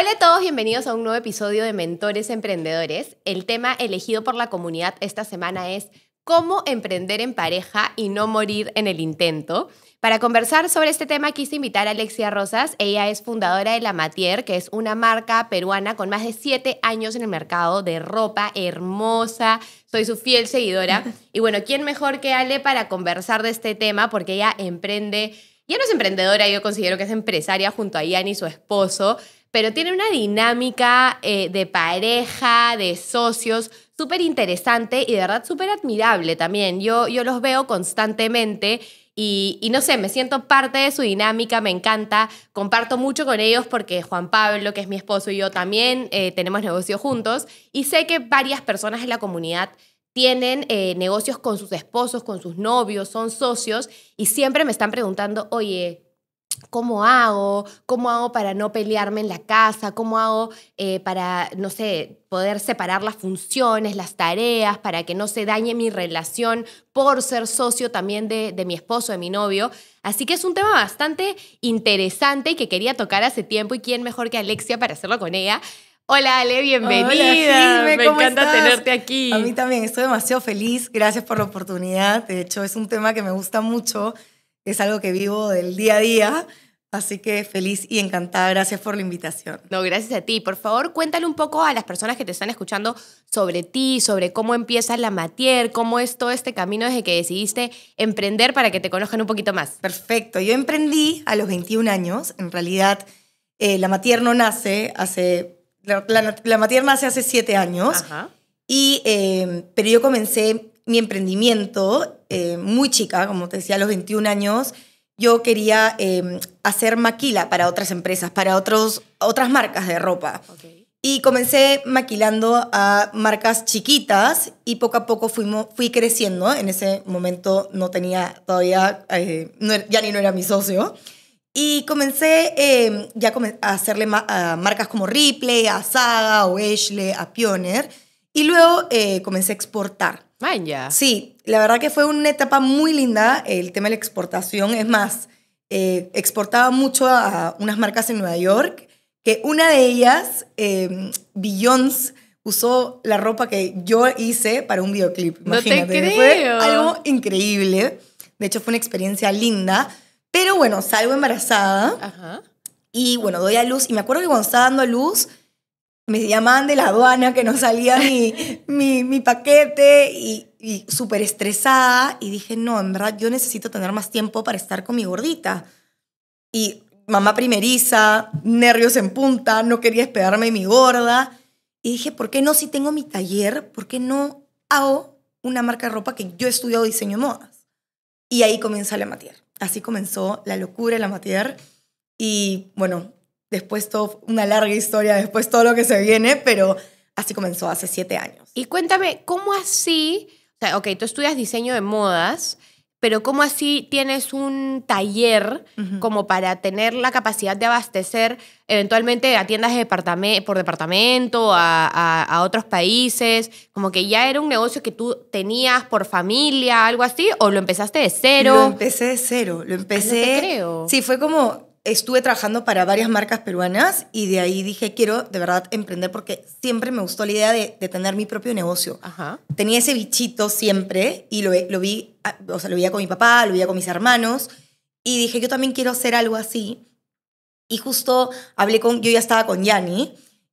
Hola a todos, bienvenidos a un nuevo episodio de Mentores Emprendedores. El tema elegido por la comunidad esta semana es cómo emprender en pareja y no morir en el intento. Para conversar sobre este tema quise invitar a Alexia Rosas. Ella es fundadora de La Matier, que es una marca peruana con más de siete años en el mercado de ropa hermosa. Soy su fiel seguidora. Y bueno, ¿quién mejor que Ale para conversar de este tema? Porque ella emprende, ya no es emprendedora, yo considero que es empresaria junto a Ian y su esposo pero tiene una dinámica eh, de pareja, de socios, súper interesante y de verdad súper admirable también. Yo, yo los veo constantemente y, no sé, me siento parte de su dinámica, me encanta, comparto mucho con ellos porque Juan Pablo, que es mi esposo y yo también eh, tenemos negocios juntos y sé que varias personas en la comunidad tienen eh, negocios con sus esposos, con sus novios, son socios y siempre me están preguntando, oye, ¿Cómo hago? ¿Cómo hago para no pelearme en la casa? ¿Cómo hago eh, para, no sé, poder separar las funciones, las tareas, para que no se dañe mi relación por ser socio también de, mi esposo, de mi novio? Así que es un tema bastante interesante y que quería tocar hace tiempo y quién mejor que Alexia para hacerlo con ella. Hola Ale, bienvenida. Hola, me encanta tenerte aquí. A mí también, estoy demasiado feliz. Gracias por la oportunidad. De hecho, es un tema que me gusta mucho es algo que vivo del día a día. Así que feliz y encantada. Gracias por la invitación. No, gracias a ti. Por favor, cuéntale un poco a las personas que te están escuchando sobre ti, sobre cómo empieza la Matier, cómo es todo este camino desde que decidiste emprender para que te conozcan un poquito más. Perfecto. Yo emprendí a los 21 años. En realidad, eh, la Matier no nace hace. La, nace hace 7 años. Y, eh, pero yo comencé mi emprendimiento eh, muy chica, como te decía, a los 21 años, yo quería em, hacer maquila para otras empresas, para otros, otras marcas de ropa. Y comencé maquilando a marcas chiquitas y poco a poco fuimos, fui creciendo. En ese momento no tenía todavía, eh, er, ya ni no era mi socio. Y comencé em, ya a hacerle a marcas como Ripley, a Saga, o Ashley, a Pioneer. Y luego eh, comencé a exportar. Sí, la verdad que fue una etapa muy linda el tema de la exportación. Es más, eh, exportaba mucho a unas marcas en Nueva York, que una de ellas, eh, usó la ropa que yo hice para un videoclip. no te creo. fue algo increíble. De hecho, fue una experiencia linda. Pero bueno, salgo embarazada. Y bueno, doy a luz. Y me acuerdo que cuando estaba dando a luz, me llamaban de la aduana que no salía mi, mi, paquete y, súper estresada. Y dije, no, en verdad, yo necesito tener más tiempo para estar con mi gordita. Y mamá primeriza, nervios en punta, no quería esperarme mi gorda. Y dije, ¿por qué no si tengo mi taller? ¿Por qué no hago una marca de ropa que yo he estudiado diseño de modas? Y ahí comienza la Matier. Así comenzó la locura de la Matier. Y bueno, después todo, una larga historia, después todo lo que se viene, pero así comenzó hace siete años. Y cuéntame, ¿cómo así? O sea, ok, tú estudias diseño de modas, pero ¿cómo así tienes un taller como para tener la capacidad de abastecer eventualmente a tiendas por departamento, a, otros países? Como que ya era un negocio que tú tenías por familia, algo así, o lo empezaste de cero? Lo empecé de cero, lo empecé... Sí, fue como estuve trabajando para varias marcas peruanas y de ahí dije, quiero de verdad emprender porque siempre me gustó la idea de, tener mi propio negocio. Ajá. Tenía ese bichito siempre y lo, lo vi, ah, o sea, lo veía con mi papá, lo veía con mis hermanos y dije, yo también quiero hacer algo así. Y justo hablé con, yo ya estaba con Yanni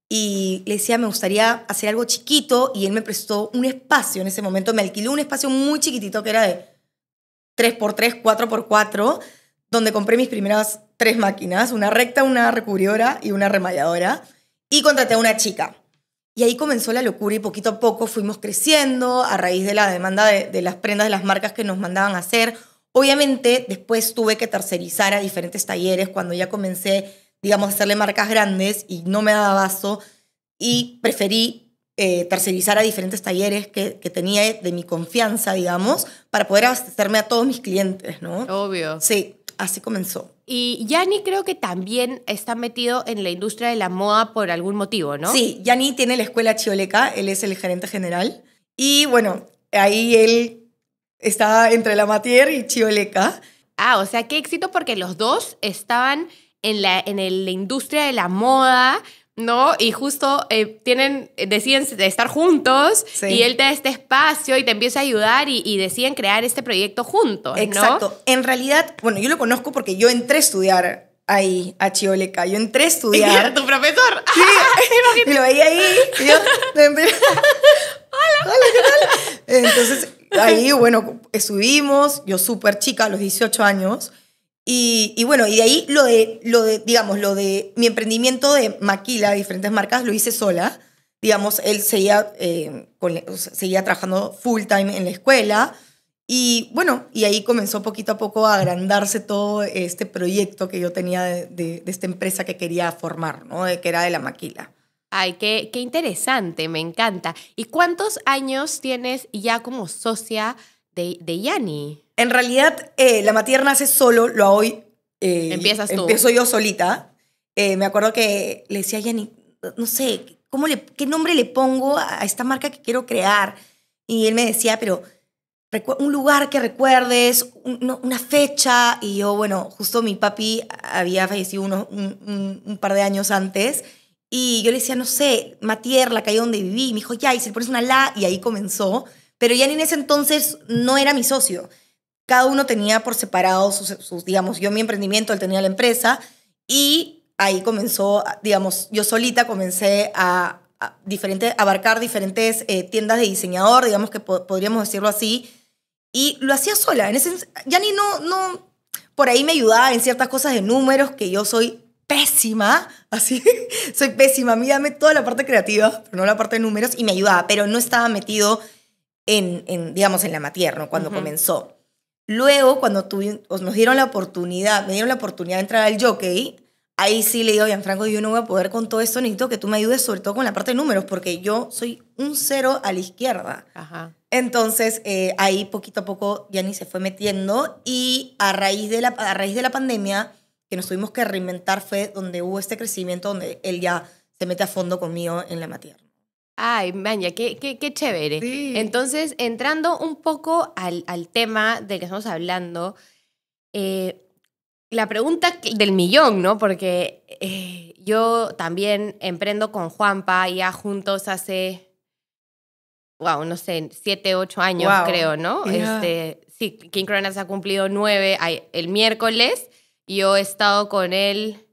y le decía, me gustaría hacer algo chiquito y él me prestó un espacio en ese momento, me alquiló un espacio muy chiquitito que era de 3x3, 4x4 donde compré mis primeras tres máquinas, una recta, una recubridora y una remalladora, y contraté a una chica. Y ahí comenzó la locura y poquito a poco fuimos creciendo a raíz de la demanda de, las prendas de las marcas que nos mandaban a hacer. Obviamente después tuve que tercerizar a diferentes talleres cuando ya comencé, digamos, a hacerle marcas grandes y no me daba vaso y preferí eh, tercerizar a diferentes talleres que, que, tenía de mi confianza, digamos, para poder abastecerme a todos mis clientes, ¿no? Obvio. Sí así comenzó. Y Yanni creo que también está metido en la industria de la moda por algún motivo, ¿no? Sí, Yanni tiene la escuela Chioleca, él es el gerente general. Y bueno, ahí él está entre la Matier y Chioleca. Ah, o sea, qué éxito porque los dos estaban en la, en la industria de la moda ¿no? Y justo eh, tienen, eh, deciden estar juntos y él te da este espacio y te empieza a ayudar y, deciden crear este proyecto juntos, Exacto. En realidad, bueno, yo lo conozco porque yo entré a estudiar ahí a Chioleca. Yo entré a estudiar. era tu profesor? Sí. y lo ahí. hola. ¿qué tal? Entonces, ahí, bueno, estuvimos. Yo súper chica, a los 18 años. Y, bueno, y de ahí lo de, lo de, digamos, lo de mi emprendimiento de maquila, diferentes marcas, lo hice sola. Digamos, él seguía, eh, seguía trabajando full time en la escuela. Y bueno, y ahí comenzó poquito a poco a agrandarse todo este proyecto que yo tenía de, esta empresa que quería formar, ¿no? que era de la maquila. Ay, qué, qué interesante, me encanta. ¿Y cuántos años tienes ya como socia de, de Yani? En realidad, eh, la materna nace solo, lo hago hoy. Eh, Empiezas tú. Empiezo yo solita. Eh, me acuerdo que le decía a Jenny, no sé, ¿cómo ¿qué nombre le pongo a esta marca que quiero crear? Y él me decía, pero un lugar que recuerdes, una fecha. Y yo, bueno, justo mi papi había fallecido unos, un, par de años antes. Y yo le decía, no sé, Matier, la calle donde viví. Y me dijo, ya, y si le pones una la, y ahí comenzó. Pero ya en ese entonces no era mi socio cada uno tenía por separado sus, digamos, yo mi emprendimiento, él tenía la empresa y ahí comenzó, digamos, yo solita comencé a, abarcar diferentes eh, tiendas de diseñador, digamos que podríamos decirlo así, y lo hacía sola. En ese, ya ni no, no, por ahí me ayudaba en ciertas cosas de números que yo soy pésima, así, soy pésima, a toda la parte creativa, pero no la parte de números, y me ayudaba, pero no estaba metido en, digamos, en la materno cuando comenzó. Luego, cuando nos dieron la oportunidad, me dieron la oportunidad de entrar al jockey, ahí sí le digo a Franco, yo no voy a poder con todo esto, necesito que tú me ayudes sobre todo con la parte de números, porque yo soy un cero a la izquierda. Ajá. Entonces, eh, ahí poquito a poco ni se fue metiendo y a raíz, de la, a raíz de la pandemia, que nos tuvimos que reinventar, fue donde hubo este crecimiento, donde él ya se mete a fondo conmigo en la materia. Ay, maña, qué, qué, qué chévere. Entonces, entrando un poco al, tema del que estamos hablando, eh, la pregunta del millón, ¿no? Porque eh, yo también emprendo con Juanpa, ya juntos hace, wow, no sé, siete, ocho años creo, ¿no? Este, sí, King Cronas ha cumplido nueve el miércoles. Yo he estado con él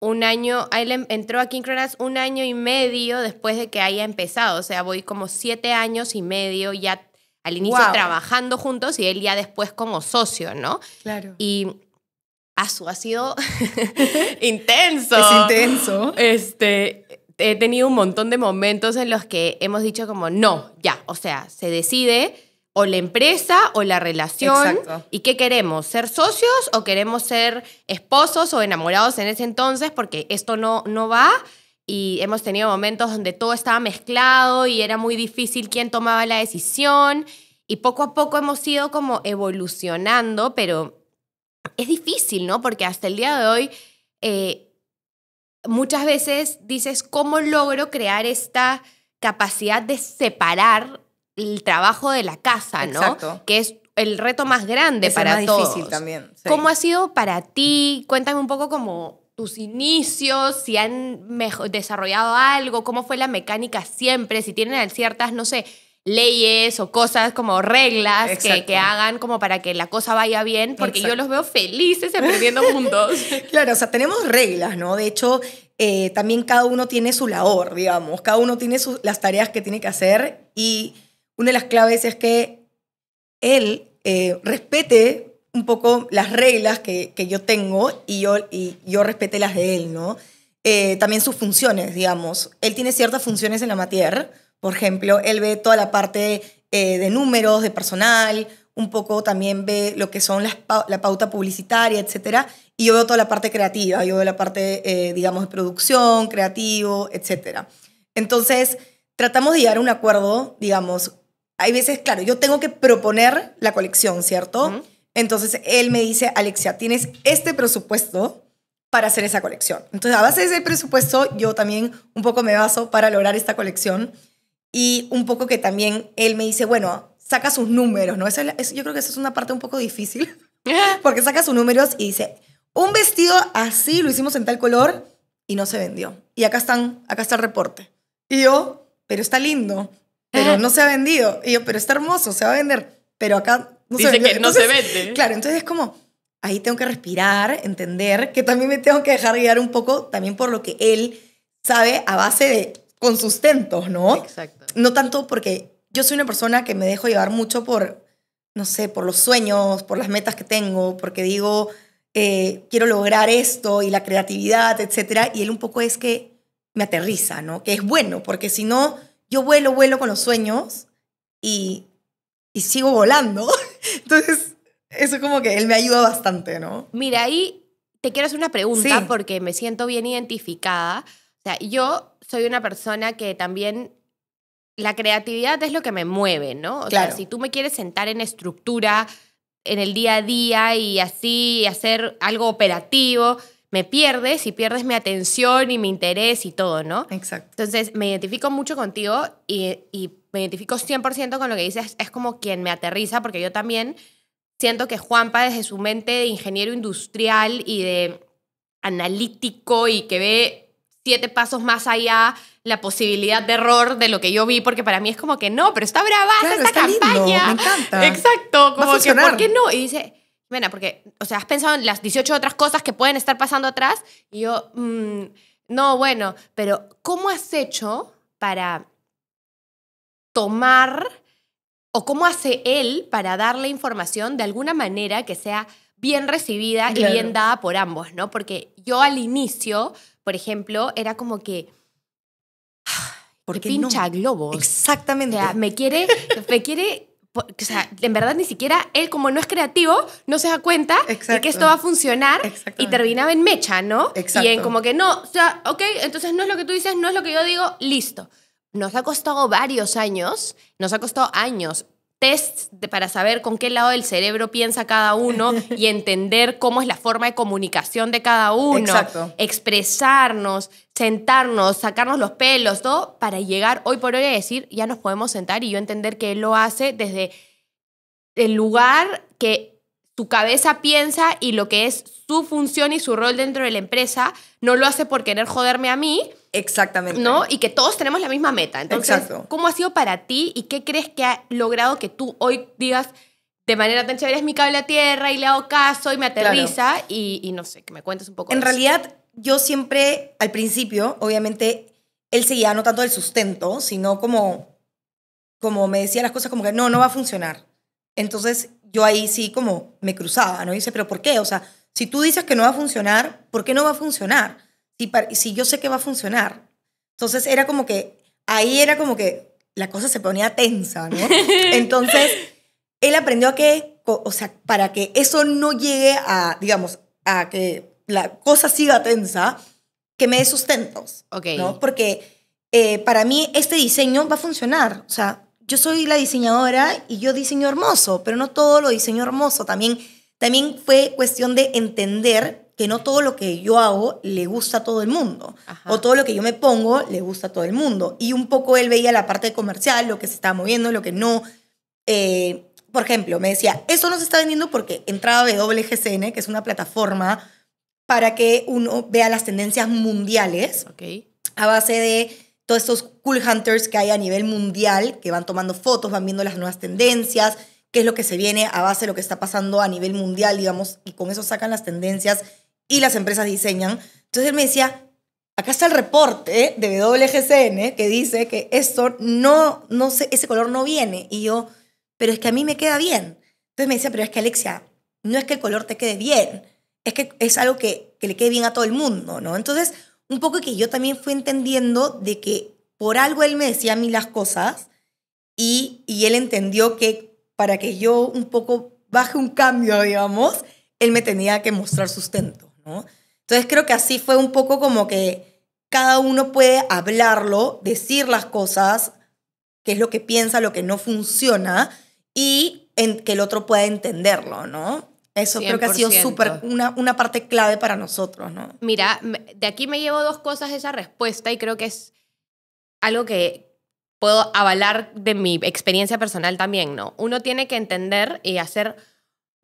un año, él em, entró a King Cronas un año y medio después de que haya empezado, o sea, voy como siete años y medio ya al inicio trabajando juntos y él ya después como socio, ¿no? Claro. Y su ha sido intenso. Es intenso. Este, he tenido un montón de momentos en los que hemos dicho como, no, ya, o sea, se decide, o la empresa o la relación. Exacto. ¿Y qué queremos? ¿Ser socios o queremos ser esposos o enamorados en ese entonces? Porque esto no, no va. Y hemos tenido momentos donde todo estaba mezclado y era muy difícil quién tomaba la decisión. Y poco a poco hemos ido como evolucionando, pero es difícil, ¿no? Porque hasta el día de hoy eh, muchas veces dices, ¿cómo logro crear esta capacidad de separar el trabajo de la casa, ¿no? Exacto. Que es el reto más grande es para el más difícil también. ¿Cómo ha sido para ti? Cuéntame un poco como tus inicios, si han desarrollado algo, cómo fue la mecánica siempre, si tienen ciertas, no sé, leyes o cosas como reglas que, hagan como para que la cosa vaya bien, porque yo los veo felices aprendiendo juntos. claro, o sea, tenemos reglas, ¿no? De hecho, eh, también cada uno tiene su labor, digamos, cada uno tiene las tareas que tiene que hacer y una de las claves es que él eh, respete un poco las reglas que, que, yo tengo y yo, y yo respete las de él, ¿no? Eh, también sus funciones, digamos. Él tiene ciertas funciones en la materia por ejemplo, él ve toda la parte eh, de números, de personal, un poco también ve lo que son las, la pauta publicitaria, etcétera, y yo veo toda la parte creativa, yo veo la parte, digamos, de producción, creativo, etcétera. Entonces, tratamos de llegar a un acuerdo, digamos, hay veces, claro, yo tengo que proponer la colección, ¿cierto? Entonces él me dice, Alexia, tienes este presupuesto para hacer esa colección. Entonces, a base de ese presupuesto, yo también un poco me baso para lograr esta colección y un poco que también él me dice, bueno, saca sus números, ¿no? es yo creo que esa es una parte un poco difícil, porque saca sus números y dice, un vestido así lo hicimos en tal color y no se vendió. Y acá, están, acá está el reporte. Y yo, pero está lindo pero ah. no se ha vendido. Y yo, pero está hermoso, se va a vender, pero acá no Dice se que no se vende. Claro, entonces es como, ahí tengo que respirar, entender, que también me tengo que dejar guiar un poco también por lo que él sabe a base de, con sustentos, ¿no? Exacto. No tanto porque yo soy una persona que me dejo llevar mucho por, no sé, por los sueños, por las metas que tengo, porque digo, eh, quiero lograr esto y la creatividad, etcétera, y él un poco es que me aterriza, ¿no? Que es bueno, porque si no yo vuelo, vuelo con los sueños y, sigo volando. Entonces, eso es como que él me ayuda bastante, ¿no? Mira, ahí te quiero hacer una pregunta porque me siento bien identificada. O sea, yo soy una persona que también la creatividad es lo que me mueve, ¿no? O sea, si tú me quieres sentar en estructura en el día a día y así hacer algo operativo, me pierdes y pierdes mi atención y mi interés y todo, ¿no? Exacto. Entonces, me identifico mucho contigo y, me identifico 100% con lo que dices, es como quien me aterriza, porque yo también siento que Juanpa, desde su mente de ingeniero industrial y de analítico y que ve siete pasos más allá la posibilidad de error de lo que yo vi, porque para mí es como que no, pero está brava claro, esta está campaña. Lindo, me encanta. Exacto, como que ¿por qué no? Y dice, bueno, porque, o sea, has pensado en las 18 otras cosas que pueden estar pasando atrás. Y yo, mm, no, bueno, pero ¿cómo has hecho para tomar o cómo hace él para darle información de alguna manera que sea bien recibida y bien dada por ambos, ¿no? Porque yo al inicio, por ejemplo, era como que porque pincha globo. globos. Exactamente. me quiere, me quiere o en verdad ni siquiera él, como no es creativo, no se da cuenta de que esto va a funcionar y terminaba en mecha, ¿no? Y en como que no, o sea, ok, entonces no es lo que tú dices, no es lo que yo digo, listo. Nos ha costado varios años, nos ha costado años tests para saber con qué lado del cerebro piensa cada uno y entender cómo es la forma de comunicación de cada uno, expresarnos, sentarnos, sacarnos los pelos, todo para llegar hoy por hoy a decir, ya nos podemos sentar y yo entender que él lo hace desde el lugar que su cabeza piensa y lo que es su función y su rol dentro de la empresa, no lo hace por querer joderme a mí, Exactamente. ¿No? Y que todos tenemos la misma meta. Entonces, ¿cómo ha sido para ti y qué crees que ha logrado que tú hoy digas de manera tan chévere es mi cable a tierra y le hago caso y me aterriza y, no sé, que me cuentes un poco. En realidad, yo siempre, al principio, obviamente, él seguía no tanto del sustento, sino como, como me decía las cosas como que no, no va a funcionar. Entonces, yo ahí sí como me cruzaba, ¿no? dice, pero ¿por qué? O sea, si tú dices que no va a funcionar, ¿por qué no va a funcionar? si, yo sé que va a funcionar. Entonces era como que, ahí era como que la cosa se ponía tensa, ¿no? Entonces, él aprendió a que, o sea, para que eso no llegue a, digamos, a que la cosa siga tensa, que me dé sustentos, okay. ¿no? Porque eh, para mí este diseño va a funcionar, o sea, yo soy la diseñadora y yo diseño hermoso, pero no todo lo diseño hermoso, también, también fue cuestión de entender que no todo lo que yo hago le gusta a todo el mundo. O todo lo que yo me pongo le gusta a todo el mundo. Y un poco él veía la parte comercial, lo que se estaba moviendo, lo que no. Eh, por ejemplo, me decía, eso no se está vendiendo porque entraba WGCN, que es una plataforma para que uno vea las tendencias mundiales a base de todos estos cool hunters que hay a nivel mundial, que van tomando fotos, van viendo las nuevas tendencias, qué es lo que se viene a base de lo que está pasando a nivel mundial, digamos, y con eso sacan las tendencias y las empresas diseñan. Entonces él me decía, acá está el reporte de WGCN que dice que esto no, no ese color no viene. Y yo, pero es que a mí me queda bien. Entonces me decía, pero es que Alexia, no es que el color te quede bien, es que es algo que, que le quede bien a todo el mundo, ¿no? Entonces, un poco que yo también fui entendiendo de que por algo él me decía a mí las cosas y, y él entendió que para que yo un poco baje un cambio, digamos, él me tenía que mostrar sustento. Entonces creo que así fue un poco como que cada uno puede hablarlo, decir las cosas, qué es lo que piensa, lo que no funciona, y que el otro pueda entenderlo, ¿no? Eso creo que ha sido súper una, una parte clave para nosotros, ¿no? Mira, de aquí me llevo dos cosas esa respuesta y creo que es algo que puedo avalar de mi experiencia personal también, ¿no? Uno tiene que entender y hacer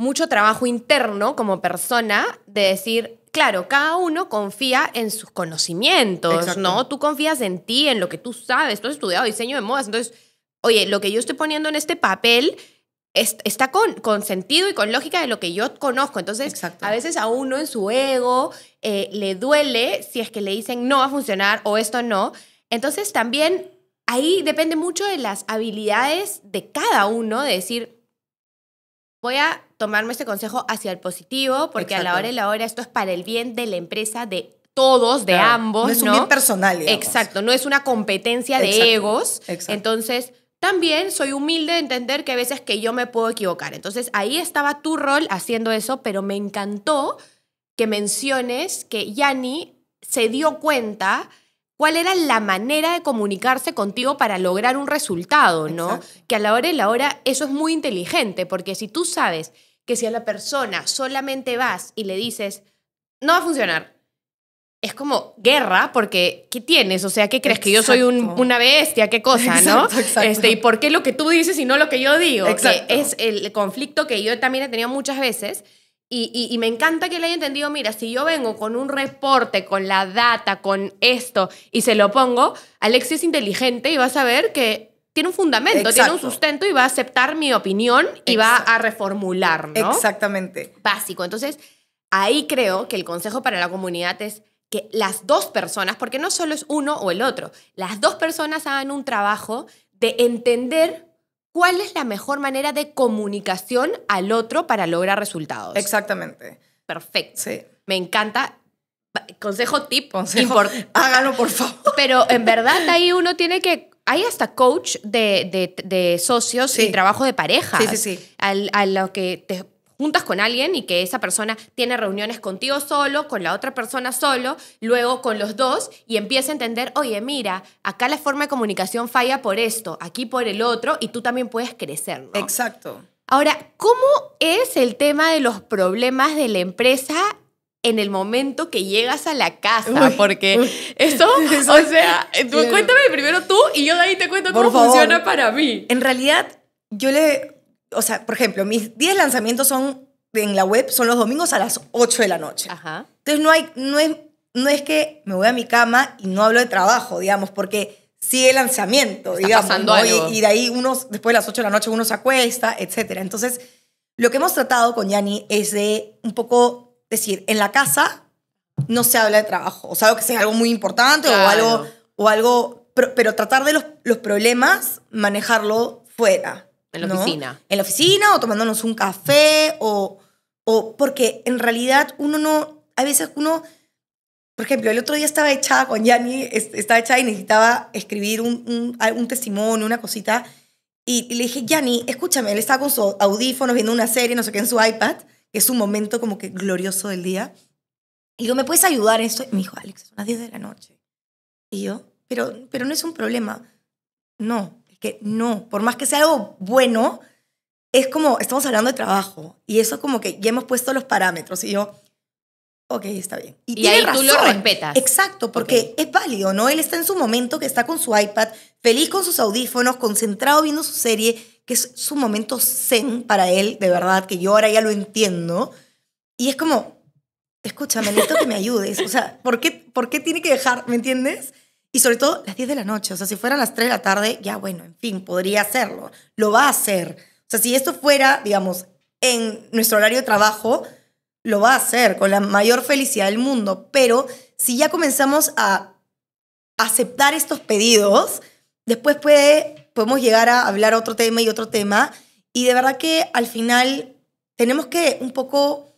mucho trabajo interno como persona de decir, claro, cada uno confía en sus conocimientos, ¿no? Tú confías en ti, en lo que tú sabes, tú has estudiado diseño de modas, entonces, oye, lo que yo estoy poniendo en este papel está con, con, sentido y con lógica de lo que yo conozco. Entonces, a veces a uno en su ego eh, le duele si es que le dicen no va a funcionar o esto no. Entonces, también ahí depende mucho de las habilidades de cada uno de decir, voy a tomarme este consejo hacia el positivo, porque a la hora y la hora esto es para el bien de la empresa, de todos, de ambos. No es un bien personal. Exacto, no es una competencia de egos. Entonces, también soy humilde de entender que a veces que yo me puedo equivocar. Entonces, ahí estaba tu rol haciendo eso, pero me encantó que menciones que Yani se dio cuenta cuál era la manera de comunicarse contigo para lograr un resultado, ¿no? Que a la hora y la hora eso es muy inteligente, porque si tú sabes que si a la persona solamente vas y le dices, no va a funcionar, es como guerra, porque ¿qué tienes? O sea, ¿qué crees? Que yo soy una bestia, qué cosa, ¿no? Este, ¿Y por qué lo que tú dices y no lo que yo digo? Eh, es el conflicto que yo también he tenido muchas veces y, me encanta que le haya entendido, mira, si yo vengo con un reporte, con la data, con esto, y se lo pongo, Alexis es inteligente y va a saber que tiene un fundamento, tiene un sustento y va a aceptar mi opinión y va a reformular, ¿no? Exactamente. Básico. Entonces, ahí creo que el consejo para la comunidad es que las dos personas, porque no solo es uno o el otro, las dos personas hagan un trabajo de entender cuál es la mejor manera de comunicación al otro para lograr resultados. Exactamente. Perfecto. Sí. Me encanta. Consejo tip. Consejo, hágalo, por favor. Pero en verdad ahí uno tiene que... Hay hasta coach de, socios y trabajo de pareja. Sí, sí, sí. a lo que te juntas con alguien y que esa persona tiene reuniones contigo solo, con la otra persona solo, luego con los dos y empieza a entender, oye, mira, acá la forma de comunicación falla por esto, aquí por el otro y tú también puedes crecer. Exacto. Ahora, ¿cómo es el tema de los problemas de la empresa en el momento que llegas a la casa, porque eso, o sea, cuéntame primero tú y yo de ahí te cuento cómo funciona para mí. En realidad, yo le, o sea, por ejemplo, mis 10 lanzamientos son en la web, son los domingos a las 8 de la noche. Ajá. Entonces no hay, no es, no es que me voy a mi cama y no hablo de trabajo, digamos, porque sigue el lanzamiento, digamos. Pasando algo. Y, de ahí unos, después de las 8 de la noche uno se acuesta, etc. Entonces, lo que hemos tratado con Yani es de un poco decir, en la casa no se habla de trabajo, o sea, que sea algo muy importante o algo, o algo pero, tratar de los, los problemas, manejarlo fuera. En la oficina. En la oficina o tomándonos un café o, o porque en realidad uno no, a veces uno, por ejemplo, el otro día estaba echada con Yanni, estaba echada y necesitaba escribir un, testimonio, una cosita. Y, le dije, Yanni, escúchame, él estaba con sus audífonos viendo una serie, no sé qué, en su iPad, que es un momento como que glorioso del día. Y digo, ¿me puedes ayudar en esto? Y me dijo, Alex, son las 10 de la noche. Y yo, pero, pero no es un problema. No, que no, por más que sea algo bueno, es como, estamos hablando de trabajo y eso como que ya hemos puesto los parámetros y yo, ok, está bien. Y, ahí tú lo respetas. Exacto, porque es válido, ¿no? Él está en su momento, que está con su iPad, feliz con sus audífonos, concentrado viendo su serie, que es su momento zen para él, de verdad, que yo ahora ya lo entiendo. Y es como, escúchame, necesito que me ayudes. O sea, ¿por qué, ¿por qué tiene que dejar, me entiendes? Y sobre todo las 10 de la noche. O sea, si fueran las 3 de la tarde, ya bueno, en fin, podría hacerlo. Lo va a hacer. O sea, si esto fuera, digamos, en nuestro horario de trabajo, lo va a hacer con la mayor felicidad del mundo. Pero si ya comenzamos a aceptar estos pedidos, después puede, podemos llegar a hablar otro tema y otro tema. Y de verdad que al final tenemos que un poco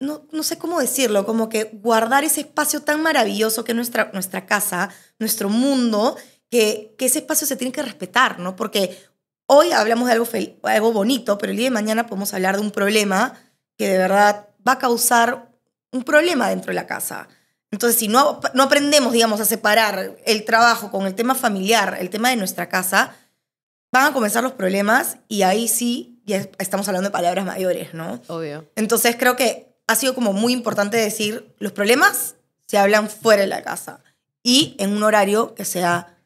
no, no, sé cómo decirlo, como que guardar ese espacio tan maravilloso que es nuestra, nuestra casa, nuestro mundo, que, ese espacio se tiene que respetar, ¿no? Porque hoy hablamos de algo, algo bonito, pero el día de mañana podemos hablar de un problema que de verdad va a causar un problema dentro de la casa. Entonces, si no, no aprendemos, digamos, a separar el trabajo con el tema familiar, el tema de nuestra casa, van a comenzar los problemas y ahí sí ya estamos hablando de palabras mayores, ¿no? Obvio. Entonces creo que ha sido como muy importante decir, los problemas se hablan fuera de la casa y en un horario que sea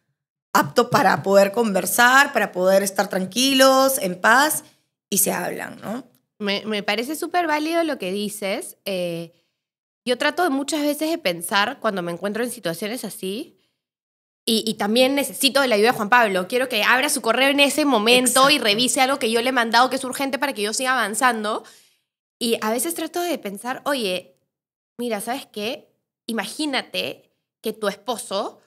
apto para poder conversar, para poder estar tranquilos, en paz, y se hablan, ¿no? Me, parece súper válido lo que dices. Eh, yo trato muchas veces de pensar cuando me encuentro en situaciones así, y, también necesito de la ayuda de Juan Pablo. Quiero que abra su correo en ese momento y revise algo que yo le he mandado que es urgente para que yo siga avanzando. Y a veces trato de pensar, oye, mira, ¿sabes qué? Imagínate que tu esposo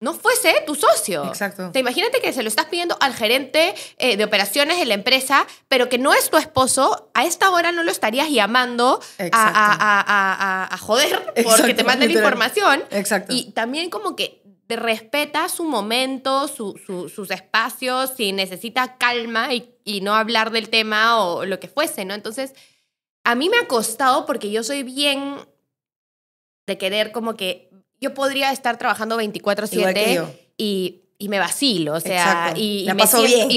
no fuese tu socio. Exacto. Te imagínate que se lo estás pidiendo al gerente eh, de operaciones de la empresa, pero que no es tu esposo, a esta hora no lo estarías llamando a, joder porque te manden información. Exacto. Y también como que te respeta su momento, sus espacios, si necesita calma y no hablar del tema o lo que fuese, ¿no? Entonces a mí me ha costado porque yo soy bien de querer como que yo podría estar trabajando 24/7 y, me vacilo, o sea, y,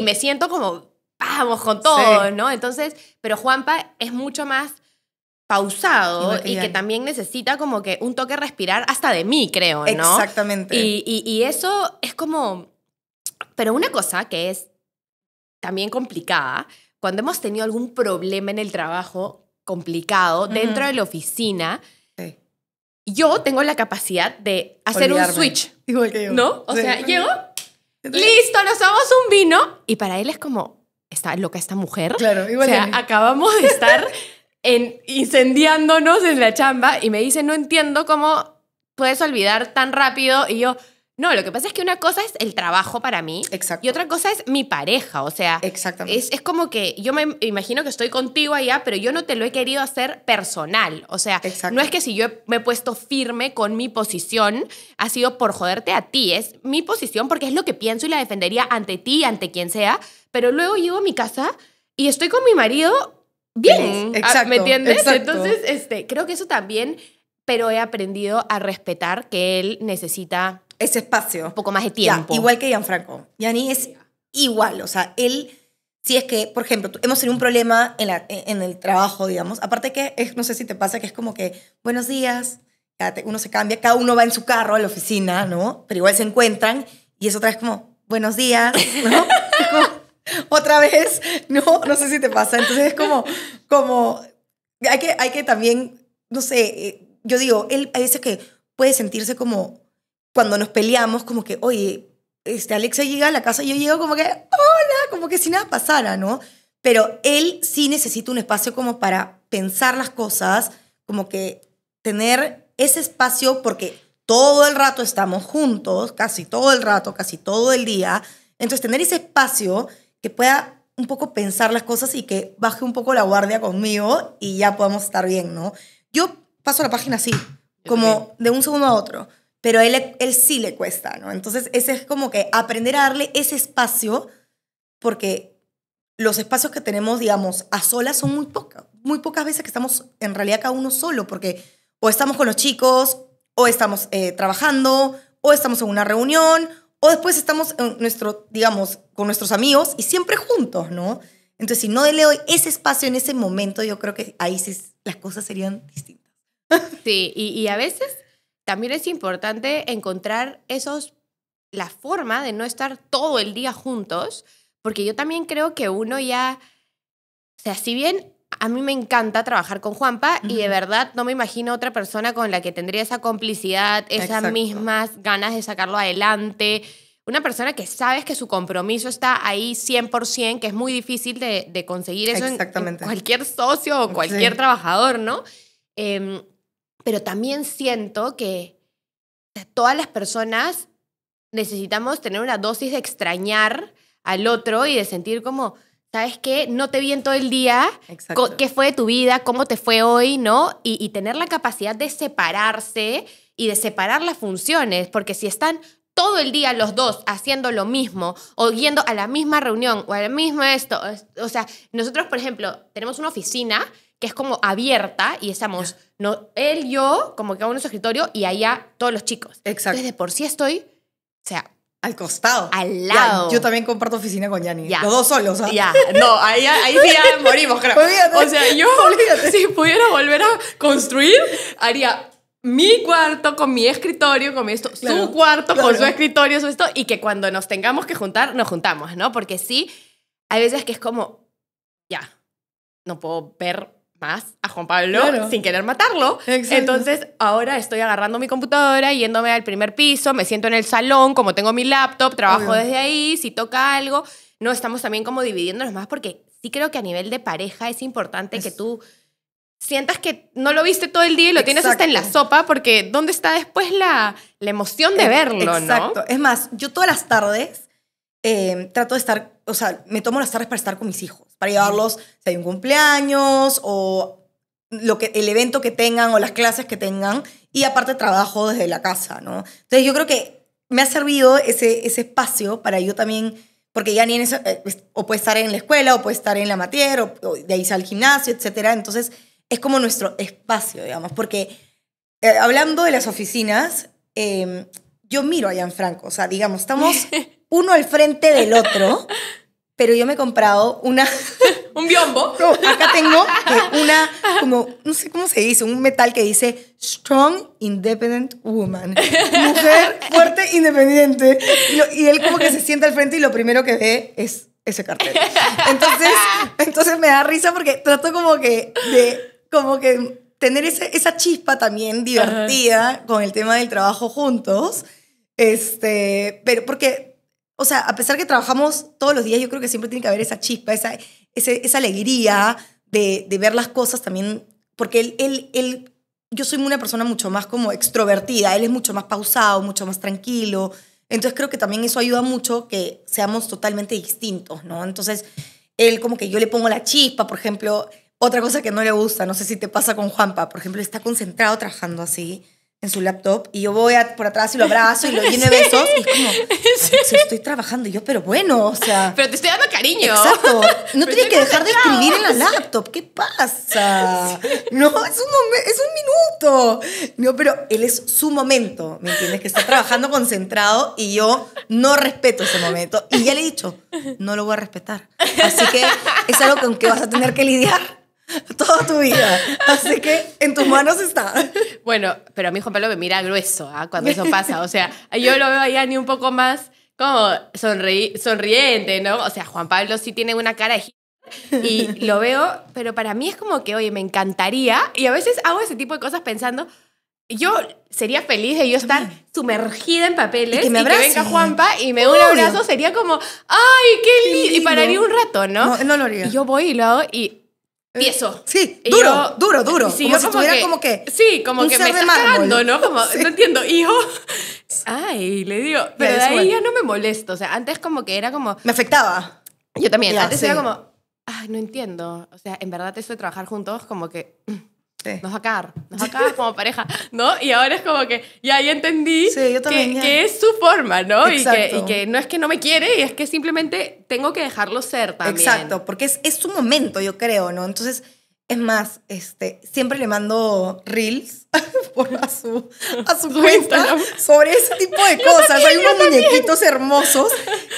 me siento, como, vamos con todo, ¿no? Entonces, pero Juanpa es mucho más pausado y que también necesita como que un toque respirar hasta de mí, creo, ¿no? Exactamente. Y, y eso es como, pero una cosa que es también complicada, cuando hemos tenido algún problema en el trabajo, complicado dentro de la oficina, sí. yo tengo la capacidad de hacer un switch. Igual que yo. ¿No? O sea, llego, listo, nos damos un vino. Y para él es como, está loca esta mujer. Claro, O sea, acabamos de estar en, incendiándonos en la chamba y me dice, no entiendo cómo puedes olvidar tan rápido. Y yo, no, lo que pasa es que una cosa es el trabajo para mí y otra cosa es mi pareja, o sea, Exactamente. Es, como que yo me imagino que estoy contigo allá, pero yo no te lo he querido hacer personal, o sea, no es que si yo me he puesto firme con mi posición, ha sido por joderte a ti, es mi posición porque es lo que pienso y la defendería ante ti, ante quien sea, pero luego llego a mi casa y estoy con mi marido bien, ah, ¿me entiendes? Entonces, este, creo que eso también, pero he aprendido a respetar que él necesita ese espacio. Un poco más de tiempo. igual que Gianfranco. Gianni es igual, o sea, él, si es que, por ejemplo, hemos tenido un problema en, el trabajo, digamos, aparte que, es, no sé si te pasa que es como que, buenos días, uno se cambia, cada uno va en su carro a la oficina, ¿no? Pero igual se encuentran y es otra vez como, buenos días, ¿no? otra vez, ¿no? No sé si te pasa, entonces es como, como, hay que, hay que también, no sé, eh, yo digo, él a veces que puede sentirse como cuando nos peleamos, como que, oye, este, Alexa llega a la casa y yo llego como que, hola, como que si nada pasara, ¿no? Pero él sí necesita un espacio como para pensar las cosas, como que tener ese espacio porque todo el rato estamos juntos, casi todo el rato, casi todo el día. Entonces, tener ese espacio que pueda un poco pensar las cosas y que baje un poco la guardia conmigo y ya podamos estar bien, ¿no? Yo paso la página así, como de un segundo a otro pero él, él sí le cuesta, ¿no? Entonces, ese es como que aprender a darle ese espacio, porque los espacios que tenemos, digamos, a solas son muy pocas, muy pocas veces que estamos en realidad cada uno solo, porque o estamos con los chicos, o estamos eh, trabajando, o estamos en una reunión, o después estamos nuestro, digamos, con nuestros amigos y siempre juntos, ¿no? Entonces, si no le doy ese espacio en ese momento, yo creo que ahí sí las cosas serían distintas. Sí, y, y a veces también es importante encontrar esos, la forma de no estar todo el día juntos, porque yo también creo que uno ya, o sea, si bien a mí me encanta trabajar con Juanpa y de verdad no me imagino otra persona con la que tendría esa complicidad, esas mismas ganas de sacarlo adelante. Una persona que sabes que su compromiso está ahí 100%, que es muy difícil de, conseguir eso Exactamente. En, cualquier socio o cualquier trabajador, ¿no? Eh, pero también siento que todas las personas necesitamos tener una dosis de extrañar al otro y de sentir como, ¿sabes qué? No te vi en todo el día, Exacto. qué fue de tu vida, cómo te fue hoy, ¿no? Y, y tener la capacidad de separarse y de separar las funciones, porque si están todo el día los dos haciendo lo mismo o yendo a la misma reunión o al mismo esto. O sea, nosotros, por ejemplo, tenemos una oficina que es como abierta y estamos no, él, yo, como que hago un escritorio y allá todos los chicos. Exacto. Entonces, de por sí estoy, o sea, al costado. Al lado. yo también comparto oficina con Yanni. Los dos solos. ¿ah? Ya. No, ahí, ahí ya morimos, creo. O sea, yo, si pudiera volver a construir, haría mi cuarto con mi escritorio, con mi esto, su cuarto con su escritorio, su esto, y que cuando nos tengamos que juntar, nos juntamos, ¿no? Porque sí, hay veces que es como, ya, no puedo ver más a Juan Pablo sin querer matarlo. Entonces, ahora estoy agarrando mi computadora, yéndome al primer piso, me siento en el salón, como tengo mi laptop, trabajo desde ahí, si toca algo. No, estamos también como dividiéndonos más porque sí creo que a nivel de pareja es importante que tú sientas que no lo viste todo el día y lo tienes hasta en la sopa porque ¿dónde está después la, la emoción de eh, verlo, no? Es más, yo todas las tardes eh, trato de estar, o sea, me tomo las tardes para estar con mis hijos para llevarlos si hay un cumpleaños o lo que, el evento que tengan o las clases que tengan. Y aparte trabajo desde la casa, ¿no? Entonces yo creo que me ha servido ese, ese espacio para yo también, porque ya ni en eso eh, o puede estar en la escuela, o puede estar en la materia, o, de ahí al gimnasio, etcétera. Entonces es como nuestro espacio, digamos, porque eh, hablando de las oficinas, em, yo miro allá en Franco, o sea, digamos, estamos uno al frente del otro, pero yo me he comprado una... un biombo. acá tengo una, como, no sé cómo se dice, un metal que dice Strong Independent Woman. Mujer fuerte, independiente. Y, él como que se sienta al frente y lo primero que ve es ese cartel. Entonces, entonces me da risa porque trato como que de, como que tener esa chispa también divertida con el tema del trabajo juntos. Este, pero porque o sea, a pesar que trabajamos todos los días, yo creo que siempre tiene que haber esa chispa, esa, alegría de, ver las cosas también, porque él, él, él, yo soy una persona mucho más como extrovertida, él es mucho más pausado, mucho más tranquilo. Entonces creo que también eso ayuda mucho que seamos totalmente distintos, ¿no? Entonces, él como que yo le pongo la chispa, por ejemplo, otra cosa que no le gusta, no sé si te pasa con Juanpa, por ejemplo, está concentrado trabajando así en su laptop y yo voy por atrás y lo abrazo y lo lleno de besos y es como, estoy trabajando y yo, pero bueno, o sea... Pero te estoy dando cariño. Exacto. No tienes que dejar de escribir en la laptop, ¿qué pasa? No, es un, es un minuto. No, pero él es su momento, ¿me entiendes? Que está trabajando concentrado y yo no respeto ese momento. Y ya le he dicho, no lo voy a respetar. Así que es algo con que vas a tener que lidiar toda tu vida. Así que en tus manos está. Bueno, pero a mí Juan Pablo me mira grueso ¿ah? cuando eso pasa. O sea, yo lo veo a ni un poco más como sonriente, ¿no? O sea, Juan Pablo sí tiene una cara y lo veo, pero para mí es como que, oye, me encantaría. Y a veces hago ese tipo de cosas pensando, yo sería feliz de yo estar sumergida en papeles y que, me y que venga Juanpa y me dé un abrazo, sería como, ay, qué lindo, y pararía un rato, ¿no? No, lo haría. yo voy y lo hago y pieso, eh, Sí, duro, duro, duro. Sí, como si que, como que. Sí, como que me estás cagando, ¿no? Como, no entiendo, hijo. Ay, le digo. Pero de ahí ya no me molesto. O sea, antes como que era como. Me afectaba. Yo también. antes era como. Ay, no entiendo. O sea, en verdad, esto de trabajar juntos, como que. Mm, nos va nos como pareja, ¿no? Y ahora es como que ya, entendí que, es su forma, ¿no? Y que, y que, no es que no me quiere, y es que simplemente tengo que dejarlo ser también. Exacto, porque es, es su momento, yo creo, ¿no? Entonces, es más, este, siempre le mando reels por a su, cuenta sobre ese tipo de cosas. Hay unos muñequitos hermosos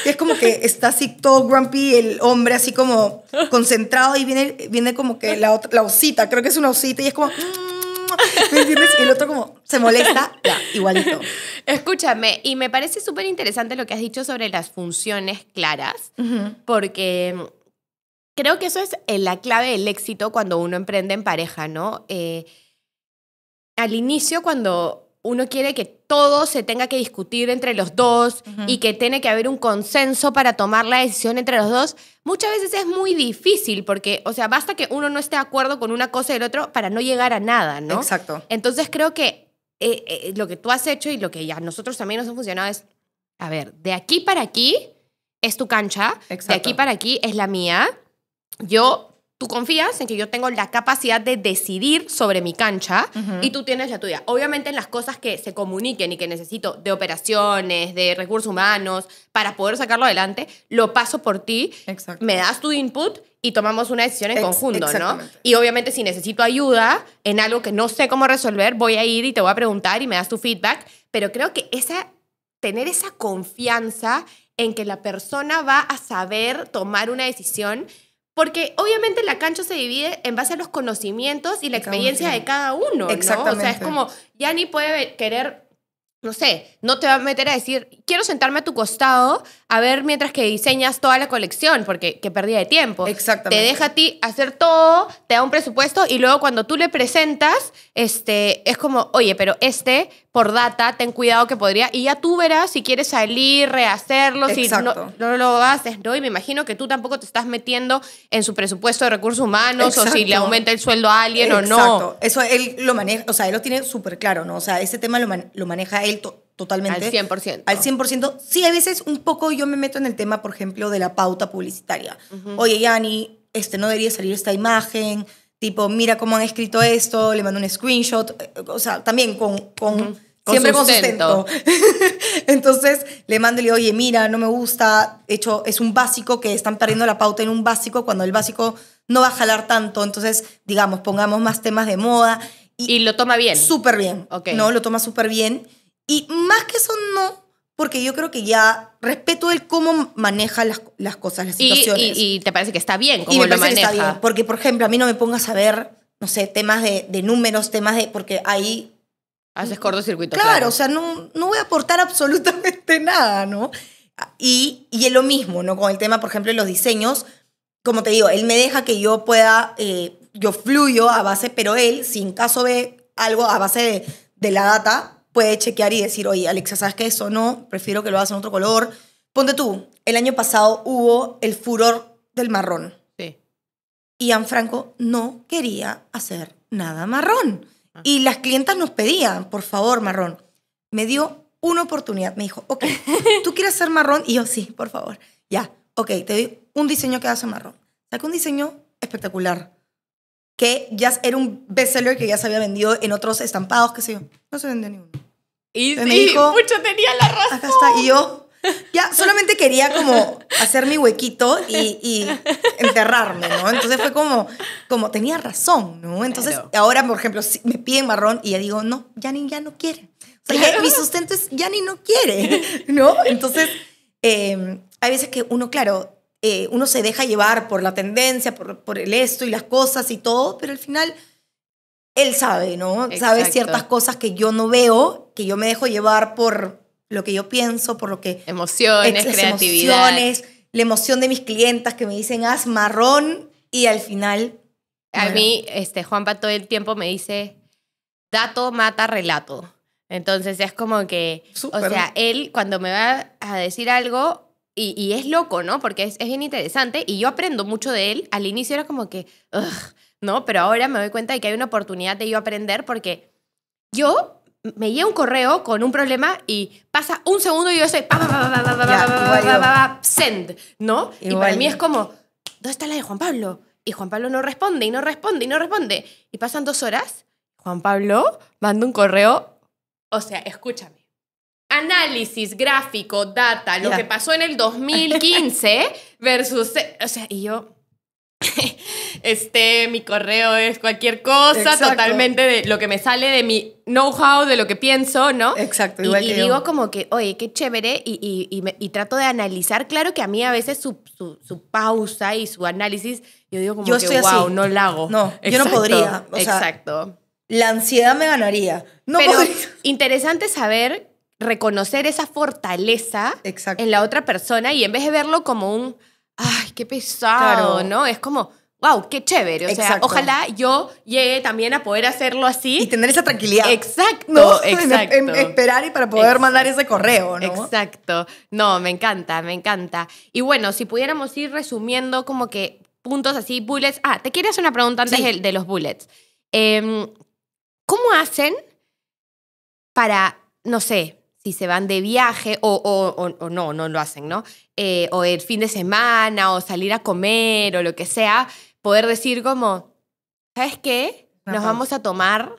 que es como que está así todo grumpy, el hombre así como concentrado y viene, viene como que la, otra, la osita, creo que es una osita y es como... Mm, y el otro como se molesta, igualito. Escúchame, y me parece súper interesante lo que has dicho sobre las funciones claras, porque Creo que eso es eh, la clave del éxito cuando uno emprende en pareja, ¿no? Eh, al inicio, cuando uno quiere que todo se tenga que discutir entre los dos y que tiene que haber un consenso para tomar la decisión entre los dos, muchas veces es muy difícil porque, o sea, basta que uno no esté de acuerdo con una cosa y el otro para no llegar a nada, ¿no? Exacto. Entonces creo que eh, lo que tú has hecho y lo que ya nosotros también nos ha funcionado es, a ver, de aquí para aquí es tu cancha, de aquí para aquí es la mía yo tú confías en que yo tengo la capacidad de decidir sobre mi cancha y tú tienes la tuya. Obviamente en las cosas que se comuniquen y que necesito de operaciones, de recursos humanos, para poder sacarlo adelante, lo paso por ti, Exacto. me das tu input y tomamos una decisión en conjunto, ¿no? Y obviamente si necesito ayuda en algo que no sé cómo resolver, voy a ir y te voy a preguntar y me das tu feedback, pero creo que esa tener esa confianza en que la persona va a saber tomar una decisión porque obviamente la cancha se divide en base a los conocimientos y la experiencia de cada uno. Exactamente. O sea, es como, ya ni puede querer, no sé, no te va a meter a decir, quiero sentarme a tu costado a ver mientras que diseñas toda la colección, porque qué pérdida de tiempo. Exactamente. Te deja a ti hacer todo, te da un presupuesto y luego cuando tú le presentas, este, es como, oye, pero este por data, ten cuidado que podría, y ya tú verás si quieres salir, rehacerlo, si no, no, lo haces, ¿no? Y me imagino que tú tampoco te estás metiendo en su presupuesto de recursos humanos o si le aumenta el sueldo a alguien o no. Exacto, eso él lo maneja, o sea, él lo tiene súper claro, ¿no? O sea, ese tema lo, lo maneja él totalmente. Al 100%. Al 100%. Sí, a veces un poco yo me meto en el tema, por ejemplo, de la pauta publicitaria. Oye, Yani, este, no debería salir esta imagen, tipo, mira cómo han escrito esto, le mando un screenshot, eh, o sea, también con... con Siempre con sustento. Entonces le mando y le digo, oye, mira, no me gusta. hecho, es un básico que están perdiendo la pauta en un básico cuando el básico no va a jalar tanto. Entonces, digamos, pongamos más temas de moda. Y, lo toma bien. Súper bien. Okay. No, lo toma súper bien. Y más que eso, no porque yo creo que ya respeto el cómo maneja las, las cosas, las situaciones. Y, te parece que está bien cómo lo maneja. está bien, porque, por ejemplo, a mí no me pongas a ver, no sé, temas de, números, temas de. porque ahí. Haces cortocircuito. Claro, claro, o sea, no, no voy a aportar absolutamente nada, ¿no? Y, y es lo mismo, ¿no? Con el tema, por ejemplo, de los diseños. Como te digo, él me deja que yo pueda. Eh, yo fluyo a base, pero él, si en caso ve algo a base de, de la data, puede chequear y decir, oye, Alexa, ¿sabes qué? Eso no, prefiero que lo hagas en otro color. Ponte tú, el año pasado hubo el furor del marrón. Sí. Y Franco no quería hacer nada marrón. Ah. Y las clientas nos pedían, por favor, marrón. Me dio una oportunidad. Me dijo, ok, ¿tú quieres hacer marrón? Y yo, sí, por favor. Ya, ok, te doy un diseño que hace marrón. Saca un diseño espectacular que ya era un bestseller que ya se había vendido en otros estampados, qué sé yo. No se vendió ninguno. Y sí, dijo, mucho tenía la razón. Acá está. Y yo, ya, solamente quería como hacer mi huequito y, enterrarme, ¿no? Entonces fue como, como tenía razón, ¿no? Entonces ahora, por ejemplo, si me piden marrón y ya digo, no, ni ya no quiere. O sea, ya, mi sustento es, Janine no quiere, ¿no? Entonces, em, hay veces que uno, claro, eh, uno se deja llevar por la tendencia, por, por, el esto y las cosas y todo, pero al final él sabe, ¿no? Sabe ciertas cosas que yo no veo, que yo me dejo llevar por lo que yo pienso, por lo que... Emociones, las creatividad. la emoción de mis clientas que me dicen, haz marrón y al final... A mí, este, Juanpa todo el tiempo me dice, dato mata relato. Entonces es como que, o sea, él cuando me va a decir algo, y, es loco, ¿no? Porque es, bien interesante y yo aprendo mucho de él. Al inicio era como que, ¿no? Pero ahora me doy cuenta de que hay una oportunidad de yo aprender porque yo me llega un correo con un problema y pasa un segundo y yo soy send, ¿no? Y para mí es como, ¿dónde está la de Juan Pablo? Y Juan Pablo no responde y no responde y no responde. Y pasan dos horas, Juan Pablo manda un correo, o sea, escúchame, análisis gráfico, data, lo que pasó en el 2015 versus... E, o sea, y yo... este, mi correo es cualquier cosa, totalmente de lo que me sale de mi know-how, de lo que pienso, ¿no? Exacto, y, digo como que, oye, qué chévere, y, trato de analizar. Claro que a mí a veces su, pausa y su análisis, yo digo como que, wow, no lo hago. No, yo no podría. Exacto. La ansiedad me ganaría. No Pero interesante saber reconocer esa fortaleza en la otra persona y en vez de verlo como un, ay, qué pesado, ¿no? Es como, wow, qué chévere. O sea, ojalá yo llegue también a poder hacerlo así. Y tener esa tranquilidad. Exacto, esperar y para poder mandar ese correo, ¿no? Exacto. No, me encanta, me encanta. Y bueno, si pudiéramos ir resumiendo como que puntos así, bullets. Ah, te quería hacer una pregunta antes de, los bullets. Em, ¿Cómo hacen para, no sé, si se van de viaje o, o, o, no, no lo hacen, ¿no? Eh, o el fin de semana, o salir a comer, o lo que sea, poder decir como, ¿sabes qué? Nos vamos a tomar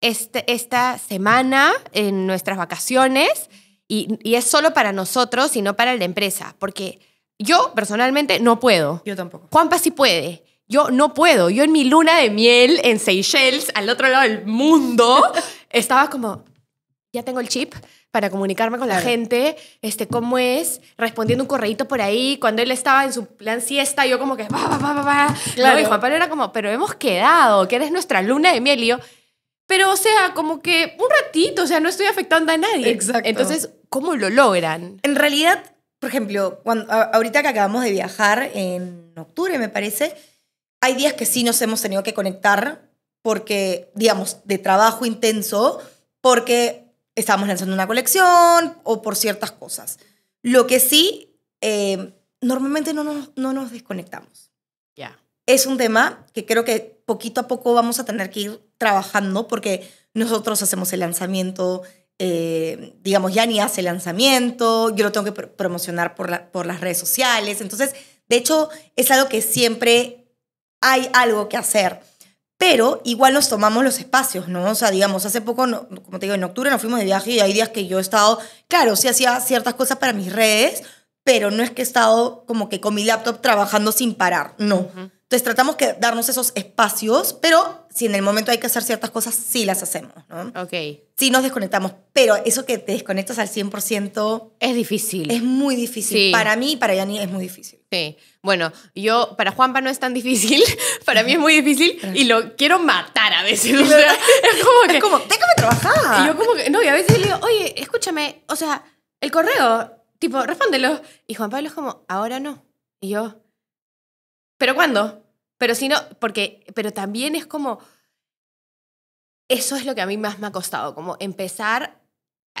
este, esta semana en nuestras vacaciones y, y es solo para nosotros y no para la empresa, porque yo personalmente no puedo. Yo tampoco. Juanpa sí puede. Yo no puedo. Yo en mi luna de miel en Seychelles, al otro lado del mundo, estaba como, ya tengo el chip, para comunicarme con la gente, este, cómo es, respondiendo un correíto por ahí. Cuando él estaba en su plan siesta, yo como que, va va claro. No, y Juan Pablo era como, pero hemos quedado, que eres nuestra luna de miel. Y yo, pero o sea, como que un ratito, o sea, no estoy afectando a nadie. Exacto. Entonces, ¿cómo lo logran? En realidad, por ejemplo, cuando, ahorita que acabamos de viajar en octubre, me parece, hay días que sí nos hemos tenido que conectar porque, digamos, de trabajo intenso, porque estábamos lanzando una colección o por ciertas cosas. Lo que sí, eh, normalmente no nos, no nos desconectamos. Ya. Es un tema que creo que poquito a poco vamos a tener que ir trabajando porque nosotros hacemos el lanzamiento, eh, digamos, ya ni hace lanzamiento, yo lo tengo que promocionar por, por las redes sociales. Entonces, de hecho, es algo que siempre hay algo que hacer pero igual nos tomamos los espacios, ¿no? O sea, digamos, hace poco, como te digo, en octubre nos fuimos de viaje y hay días que yo he estado, claro, sí hacía ciertas cosas para mis redes, pero no es que he estado como que con mi laptop trabajando sin parar, no. Entonces tratamos que darnos esos espacios, pero si en el momento hay que hacer ciertas cosas, sí las hacemos, ¿no? Ok. Sí nos desconectamos, pero eso que te desconectas al 100%... Es difícil. Es muy difícil. Para mí y para Yani es muy difícil. Sí. Bueno, yo, para Juanpa no es tan difícil, para mí es muy difícil y lo quiero matar a veces. es como que... Es como, déjame trabajar. Y yo como que, no, y a veces le digo, oye, escúchame, o sea, el correo, tipo, respóndelo. Y Juan Pablo es como, ahora no. Y yo, ¿pero cuándo? Pero porque, pero también es como, eso es lo que a mí más me ha costado, como empezar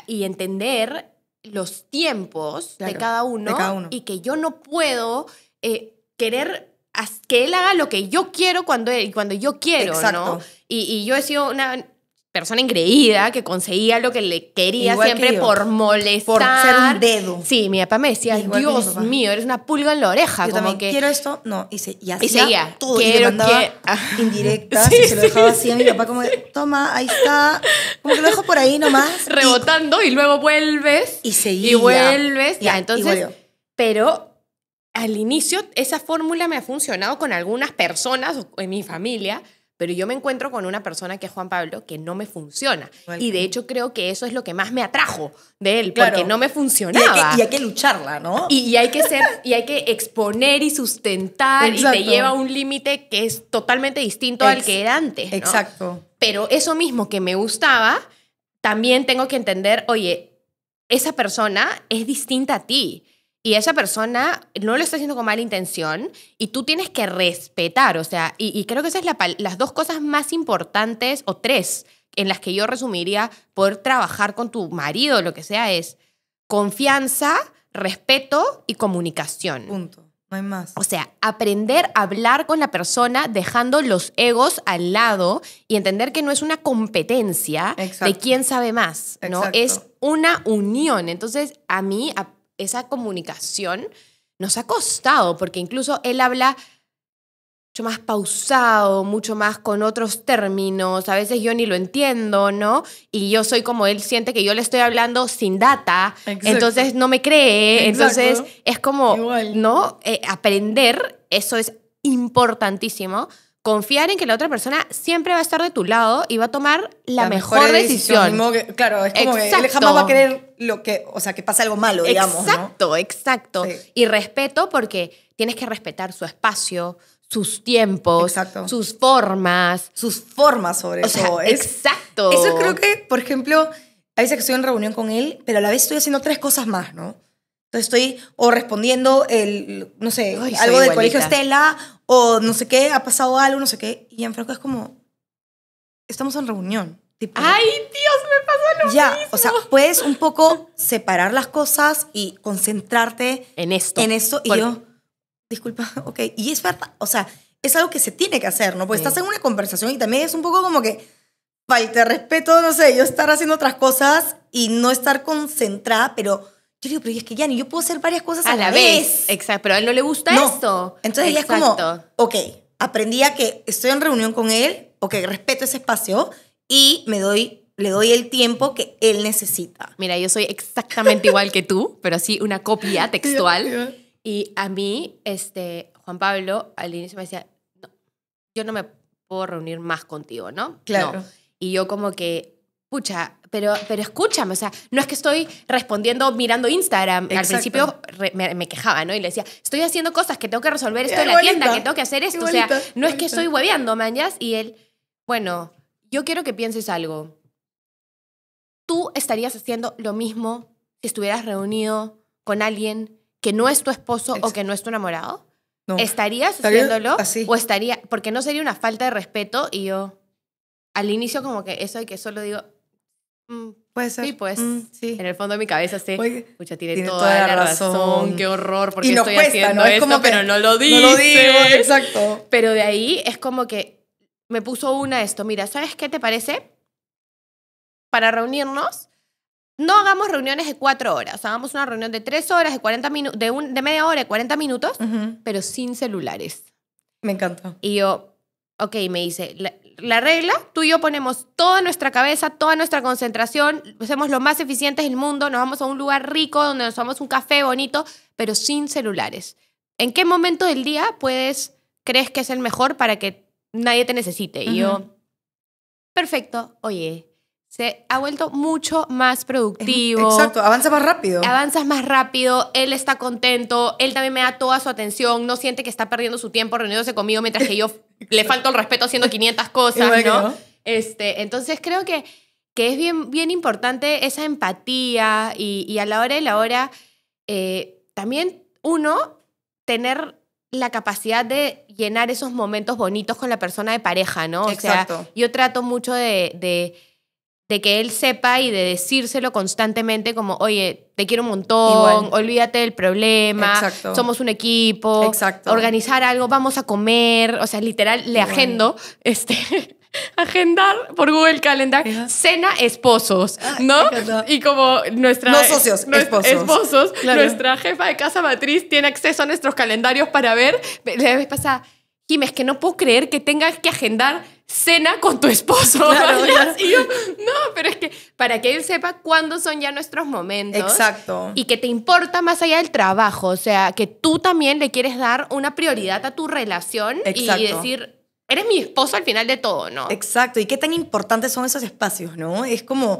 y entender los tiempos de, cada uno, y que yo no puedo eh, querer que él haga lo que yo quiero cuando, cuando yo quiero, Exacto. ¿no? y, yo he sido una persona ingreída que conseguía lo que le quería siempre por molestar. Por ser un dedo. Sí, mi papá me decía, Dios mío, eres una pulga en la oreja. Yo como también, quiero esto, no. Y, se, y hacía y seguía, todo. Quiero, y le que... Ah. indirectas y se lo dejaba así a mi papá como, toma, ahí está. Como que lo dejo por ahí nomás. Rebotando y, luego vuelves. Y seguía. Y vuelves. ya entonces... Pero al inicio esa fórmula me ha funcionado con algunas personas en mi familia, pero yo me encuentro con una persona que es Juan Pablo que no me funciona. Y de hecho creo que eso es lo que más me atrajo de él, porque no me funcionaba. Y hay que, lucharla, ¿no? Y, hay que ser, y hay que exponer y sustentar y te lleva a un límite que es totalmente distinto al que era antes. Exacto. Pero eso mismo que me gustaba, también tengo que entender, oye, esa persona es distinta a ti y esa persona no lo está haciendo con mala intención y tú tienes que respetar, o sea, y, creo que esas son las dos cosas más importantes o tres en las que yo resumiría poder trabajar con tu marido, lo que sea, es confianza, respeto y comunicación. Punto. No hay más. O sea, aprender a hablar con la persona dejando los egos al lado y entender que no es una competencia de quién sabe más, ¿no? Es una unión. Entonces, a mí, esa comunicación nos ha costado, porque incluso él habla mucho más pausado, mucho más con otros términos, a veces yo ni lo entiendo, ¿no? Y yo soy como él siente que yo le estoy hablando sin data, entonces no me cree, entonces es como, ¿no? Eh, aprender, eso es importantísimo confiar en que la otra persona siempre va a estar de tu lado y va a tomar la, mejor, decisión. claro, es como que él jamás va a querer lo que, o sea, que algo malo, digamos. Exacto, exacto. Y respeto porque tienes que respetar su espacio, sus tiempos, sus formas. Sus formas sobre eso. exacto. Eso creo que, por ejemplo, a veces estoy en reunión con él, pero a la vez estoy haciendo tres cosas más, ¿no? Entonces estoy o respondiendo el, no sé, algo del colegio Estela, o no sé qué, ha pasado algo, no sé qué. Y en Franco es como, estamos en reunión. ¡Ay, Dios, me pasó lo ya, mismo! Ya, o sea, puedes un poco separar las cosas y concentrarte en esto. En esto. Y yo, disculpa, ok. Y es verdad, o sea, es algo que se tiene que hacer, ¿no? Porque estás en una conversación y también es un poco como que, te respeto, no sé, yo estar haciendo otras cosas y no estar concentrada, pero yo digo, pero es que ya yo puedo hacer varias cosas a, la vez. Exacto, pero a él no le gusta eso. esto. Entonces ella es como, ok, aprendí a que estoy en reunión con él, que respeto ese espacio y me doy le doy el tiempo que él necesita. Mira, yo soy exactamente igual que tú, pero así una copia textual. Y a mí, este, Juan Pablo al inicio me decía, yo no me puedo reunir más contigo, ¿no? Claro. No. Y yo como que, pucha, pero, pero escúchame, o sea, no es que estoy respondiendo mirando Instagram. Al principio me, quejaba, ¿no? Y le decía, estoy haciendo cosas que tengo que resolver esto en la tienda, que tengo que hacer esto. o sea, no es que estoy hueveando, mañas. Y él, bueno, yo quiero que pienses algo. Tú estarías haciendo lo mismo si estuvieras reunido con alguien que no es tu esposo o que no es tu enamorado. ¿Estarías haciéndolo? O estaría, porque no sería una falta de respeto y yo al inicio como que eso hay que solo digo, pues Sí, pues. Mm, sí. En el fondo de mi cabeza sí. Oye, tiene, toda, la razón. Qué horror, porque estoy haciendo esto, pero no lo digo. exacto. Pero de ahí es como que me puso una esto. Mira, ¿sabes qué te parece? Para reunirnos, no hagamos reuniones de cuatro horas. Hagamos una reunión de tres horas, de, 40 de, un, de media hora, de 40 minutos, pero sin celulares. Me encanta. Y yo, ok, me dice, la regla, tú y yo ponemos toda nuestra cabeza, toda nuestra concentración, somos lo más eficientes del mundo, nos vamos a un lugar rico donde nos a un café bonito, pero sin celulares. ¿En qué momento del día puedes, crees que es el mejor para que nadie te necesite? Y yo, perfecto, oye, se ha vuelto mucho más productivo. Exacto, avanza más rápido. Avanzas más rápido, él está contento, él también me da toda su atención, no siente que está perdiendo su tiempo reuniéndose conmigo mientras que yo le falta el respeto haciendo 500 cosas, ¿no? Este, entonces creo que, que es bien, bien importante esa empatía y, a la hora de la hora eh, también uno tener la capacidad de llenar esos momentos bonitos con la persona de pareja, ¿no? O Exacto. sea, yo trato mucho de de que él sepa y de decírselo constantemente como, oye, te quiero un montón, olvídate del problema, somos un equipo, organizar algo, vamos a comer, o sea, literal, le agendo, este, agendar por Google Calendar cena esposos, ah, ¿no? y como nuestra... No socios, esposos. esposos Nuestra jefa de casa matriz tiene acceso a nuestros calendarios para ver. La vez pasada, es que no puedo creer que tengas que agendar cena con tu esposo. no, pero es que para que él sepa cuándo son ya nuestros momentos. Exacto. Y que te importa más allá del trabajo. O sea, que tú también le quieres dar una prioridad a tu relación y decir, eres mi esposo al final de todo, ¿no? Exacto. Y qué tan importantes son esos espacios, ¿no? Es como.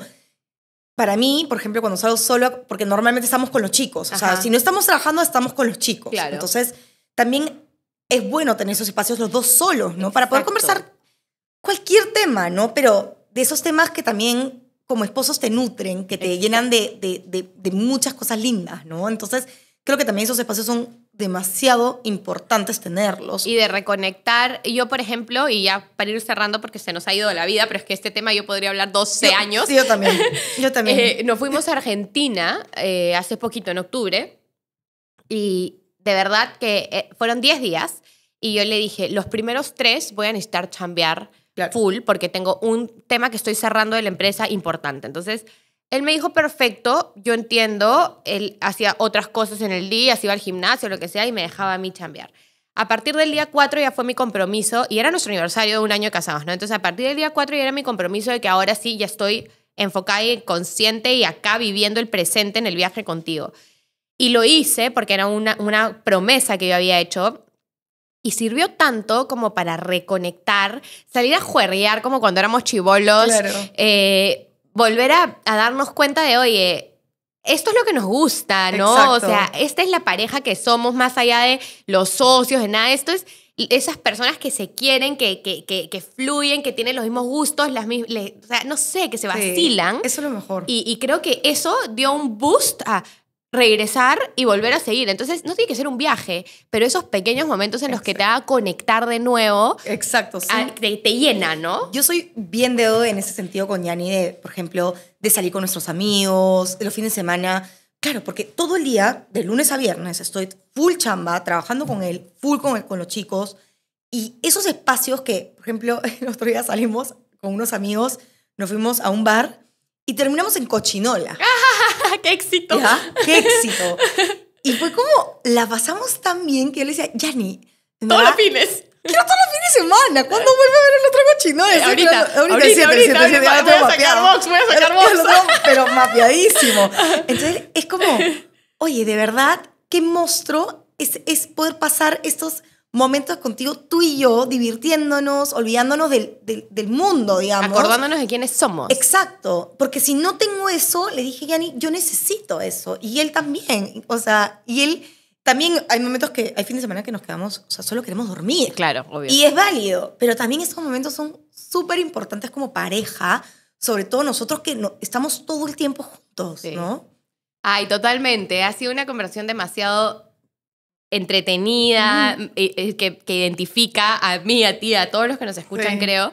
Para mí, por ejemplo, cuando salgo solo, porque normalmente estamos con los chicos, o sea, si no estamos trabajando, estamos con los chicos. Entonces, también es bueno tener esos espacios los dos solos, ¿no? Para poder conversar cualquier tema, ¿no? Pero de esos temas que también como esposos te nutren, que te llenan de, de, muchas cosas lindas, ¿no? Entonces, creo que también esos espacios son demasiado importantes tenerlos. Y de reconectar, yo por ejemplo, y ya para ir cerrando porque se nos ha ido la vida, pero es que este tema yo podría hablar 12 años. Sí, yo también. Yo también. Eh, nos fuimos a Argentina eh, hace poquito, en octubre, y de verdad que eh, fueron 10 días, y yo le dije, los primeros tres voy a necesitar chambear full porque tengo un tema que estoy cerrando de la empresa importante. Entonces, él me dijo, perfecto, yo entiendo, él hacía otras cosas en el día, hacía iba al gimnasio, lo que sea, y me dejaba a mí cambiar A partir del día 4 ya fue mi compromiso, y era nuestro aniversario de un año casados, ¿no? Entonces, a partir del día 4 ya era mi compromiso de que ahora sí ya estoy enfocada y consciente y acá viviendo el presente en el viaje contigo. Y lo hice porque era una, una promesa que yo había hecho y sirvió tanto como para reconectar, salir a juerrear como cuando éramos chivolos, eh, volver a, darnos cuenta de, oye, esto es lo que nos gusta, ¿no? O sea, esta es la pareja que somos más allá de los socios, de nada, esto es esas personas que se quieren, que, que, fluyen, que tienen los mismos gustos, las mismas, o sea, no sé, que se vacilan. eso es lo mejor. y, creo que eso dio un boost a, regresar y volver a seguir. Entonces, no tiene que ser un viaje, pero esos pequeños momentos en los que te va a conectar de nuevo. Exacto, sí. Ah, te, llena, ¿no? Yo soy bien dedo en ese sentido con Yani de, por ejemplo, de salir con nuestros amigos, de los fines de semana. Claro, porque todo el día, de lunes a viernes, estoy full chamba, trabajando con él, full con, con los chicos. Y esos espacios que, por ejemplo, el otro día salimos con unos amigos, nos fuimos a un bar y terminamos en Cochinola. ¡Ajá! ¡Qué éxito! ¡Qué éxito! Y fue como, la pasamos tan bien que yo le decía, Yanni, todos los fines. Quiero todos los fines de semana. ¿Cuándo vuelve a ver el otro cochino? ahorita, ahorita, ahorita, voy, a sacar box, voy a sacar box. Pero mapeadísimo. Entonces es como, oye, de verdad, qué monstruo es poder pasar estos momentos contigo, tú y yo, divirtiéndonos, olvidándonos del, del, mundo, digamos. Acordándonos de quiénes somos. Exacto, porque si no tengo eso, le dije, Yanni, yo necesito eso. Y él también, o sea, y él también, hay momentos que, hay fines de semana que nos quedamos, o sea, solo queremos dormir. Claro, obvio. Y es válido, pero también esos momentos son súper importantes como pareja, sobre todo nosotros que no, estamos todo el tiempo juntos, ¿no? Ay, totalmente. Ha sido una conversación demasiado entretenida, mm, eh, eh, que, identifica a mí, a ti, a todos los que nos escuchan, creo.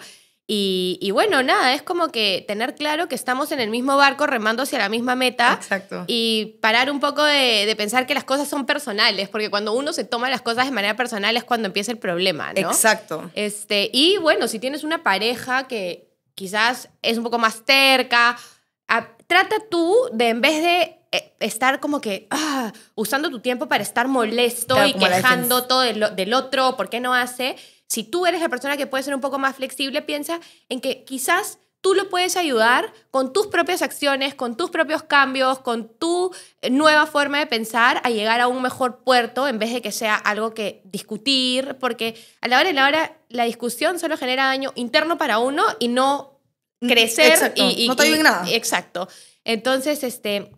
Y, bueno, nada, es como que tener claro que estamos en el mismo barco remando hacia la misma meta. Exacto. Y parar un poco de, pensar que las cosas son personales, porque cuando uno se toma las cosas de manera personal es cuando empieza el problema, ¿no? Exacto. Este, y bueno, si tienes una pareja que quizás es un poco más terca, trata tú de en vez de eh, estar como que ah, usando tu tiempo para estar molesto y quejando todo del, otro, ¿por qué no hace? Si tú eres la persona que puede ser un poco más flexible, piensa en que quizás tú lo puedes ayudar con tus propias acciones, con tus propios cambios, con tu nueva forma de pensar a llegar a un mejor puerto en vez de que sea algo que discutir, porque a la hora y la hora la discusión solo genera daño interno para uno y no mm, crecer y, y, no te ayuda nada. exacto. Entonces, este,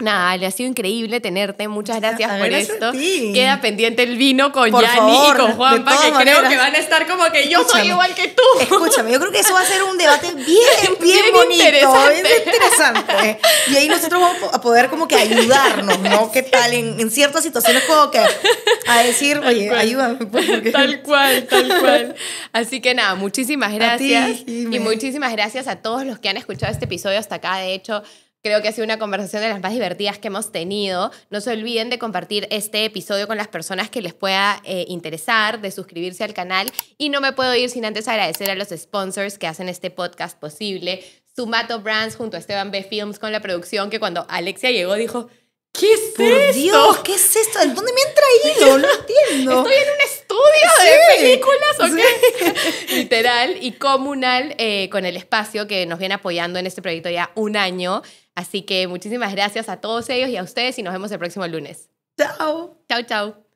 Nada, le ha sido increíble tenerte. Muchas gracias por esto. Queda pendiente el vino con Yanni y con Juanpa, que creo que van a estar como que yo soy igual que tú. Escúchame, yo creo que eso va a ser un debate bien, bien, bonito, interesante. bien interesante. Y ahí nosotros vamos a poder como que ayudarnos, ¿no? ¿Qué tal? En, ciertas situaciones como que a decir, oye, ayúdame. Pues, tal cual, tal cual. Así que nada, muchísimas gracias. y muchísimas gracias a todos los que han escuchado este episodio hasta acá. De hecho, Creo que ha sido una conversación de las más divertidas que hemos tenido. No se olviden de compartir este episodio con las personas que les pueda eh, interesar, de suscribirse al canal. Y no me puedo ir sin antes agradecer a los sponsors que hacen este podcast posible. Sumato Brands junto a Esteban B. Films con la producción que cuando Alexia llegó dijo, ¿Qué es Dios, ¿qué es esto? ¿Dónde me han traído? No entiendo. Estoy en un estudio de películas, ¿ok? Literal y comunal eh, con el espacio que nos viene apoyando en este proyecto ya un año. Así que muchísimas gracias a todos ellos y a ustedes y nos vemos el próximo lunes. Chao. Chao, chao.